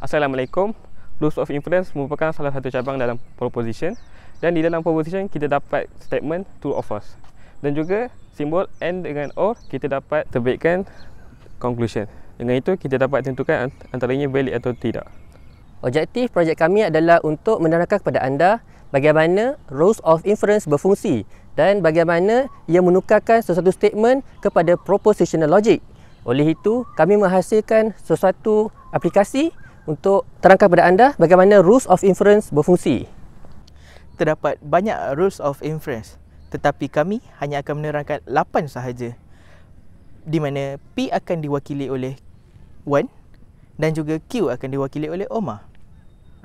Assalamualaikum. Rules of inference merupakan salah satu cabang dalam proposition dan di dalam proposition kita dapat statement true of us, Dan juga simbol and dengan or kita dapat terbitkan conclusion. Dengan itu kita dapat tentukan antaranya valid atau tidak. Objektif projek kami adalah untuk menerangkan kepada anda bagaimana rules of inference berfungsi dan bagaimana ia menukarkan sesuatu statement kepada propositional logic. Oleh itu, kami menghasilkan sesuatu aplikasi untuk terangkan kepada anda bagaimana rules of inference berfungsi. Terdapat banyak rules of inference tetapi kami hanya akan menerangkan 8 sahaja di mana P akan diwakili oleh Wan dan juga Q akan diwakili oleh Omar.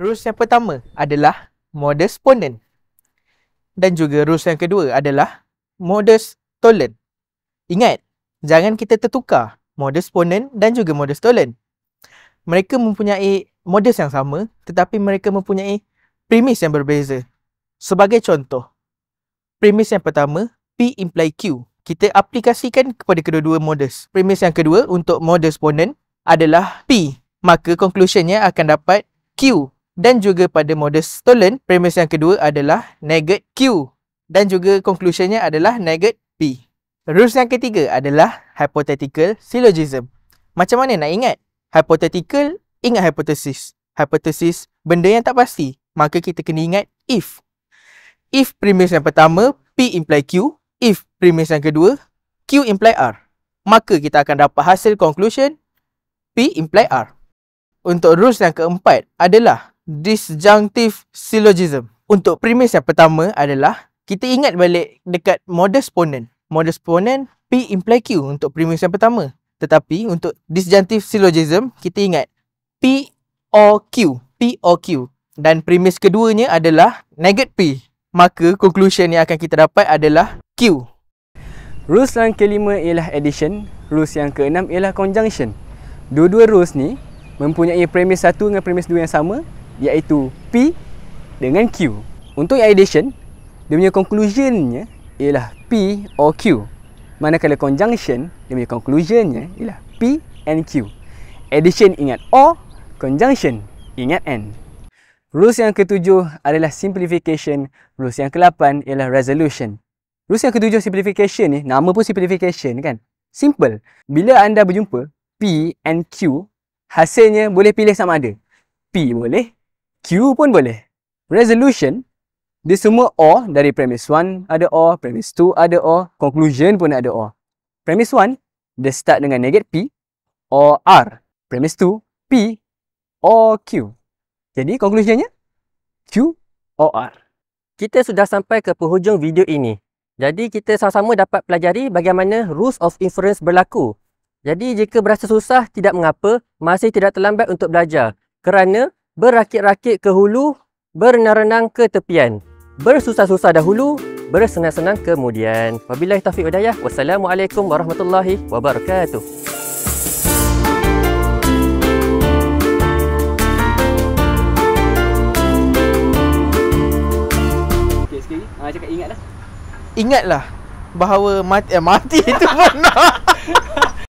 Rules yang pertama adalah modus ponens dan juga rules yang kedua adalah modus tollens. Ingat, jangan kita tertukar modus ponens dan juga modus tollens mereka mempunyai modus yang sama tetapi mereka mempunyai premis yang berbeza. Sebagai contoh, premis yang pertama P imply Q. Kita aplikasikan kepada kedua-dua modus. Premis yang kedua untuk modus ponen adalah P. Maka conclusionnya akan dapat Q. Dan juga pada modus stolen, premis yang kedua adalah negate Q. Dan juga conclusionnya adalah negate P. Rules yang ketiga adalah hypothetical syllogism. Macam mana nak ingat? Hypothetical, ingat hypothesis. Hypothesis, benda yang tak pasti. Maka kita kena ingat if. If premise yang pertama, P imply Q. If premise yang kedua, Q imply R. Maka kita akan dapat hasil conclusion P imply R. Untuk rules yang keempat adalah disjunctive syllogism. Untuk premise yang pertama adalah kita ingat balik dekat modus ponen. Modus ponen P imply Q untuk premise yang pertama. Tetapi untuk disjunctive syllogism kita ingat P O Q, P O Q. Dan premis keduanya adalah negate P. Maka conclusion yang akan kita dapat adalah Q. Rules yang kelima ialah addition, rules yang keenam ialah conjunction. Dua-dua rules ni mempunyai premis satu dengan premis dua yang sama iaitu P dengan Q. Untuk addition, dia punya conclusionnya ialah P or Q. Manakala conjunction, dia punya conclusionnya ialah P and Q. Addition ingat O, conjunction ingat N. Rules yang ketujuh adalah simplification. Rules yang kelapan ialah resolution. Rules yang ketujuh simplification ni, nama pun simplification kan? Simple. Bila anda berjumpa P and Q, hasilnya boleh pilih sama ada. P boleh, Q pun boleh. Resolution dia semua O dari premise 1 ada O, premise 2 ada O, conclusion pun ada O. Premise 1, dia start dengan negatif P, O, R. Premise 2, P, O, Q. Jadi, conclusionnya, Q, O, R. Kita sudah sampai ke penghujung video ini. Jadi, kita sama-sama dapat pelajari bagaimana rules of inference berlaku. Jadi, jika berasa susah, tidak mengapa, masih tidak terlambat untuk belajar. Kerana, berakit-rakit ke hulu, berenang-renang ke tepian. Bersusah-susah dahulu, bersenang-senang kemudian. Wabillahi taufiq hidayah. Wassalamualaikum warahmatullahi wabarakatuh. Ha, cakap ingatlah. Ingatlah bahawa mati, eh, mati itu pun.